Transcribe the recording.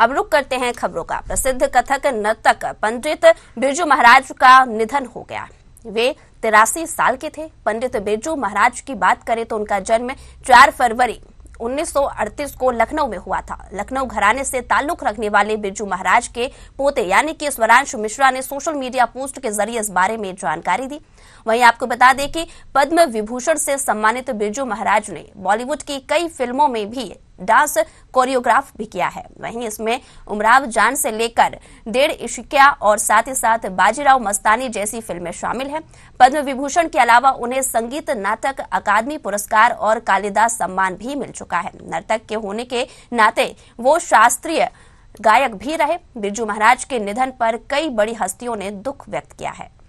अब रुक करते हैं खबरों का प्रसिद्ध कथक नर्तक पंडित बिरजू महाराज का निधन हो गया वे तिरासी साल के थे पंडित बिरजू महाराज की बात करें तो उनका जन्म 4 फरवरी 1938 को लखनऊ में हुआ था लखनऊ घराने से ताल्लुक रखने वाले बिरजू महाराज के पोते यानी कि स्वरांश मिश्रा ने सोशल मीडिया पोस्ट के जरिए इस बारे में जानकारी दी वहीं आपको बता दें कि पद्म विभूषण से सम्मानित बिरजू महाराज ने बॉलीवुड की कई फिल्मों में भी डांस कोरियोग्राफ भी किया है वहीं इसमें उमराव जान से लेकर डेढ़ इशिकिया और साथ ही साथ बाजीराव मस्तानी जैसी फिल्में शामिल हैं पद्म विभूषण के अलावा उन्हें संगीत नाटक अकादमी पुरस्कार और कालिदास सम्मान भी मिल चुका है नर्तक के होने के नाते वो शास्त्रीय गायक भी रहे बिरजू महाराज के निधन पर कई बड़ी हस्तियों ने दुख व्यक्त किया है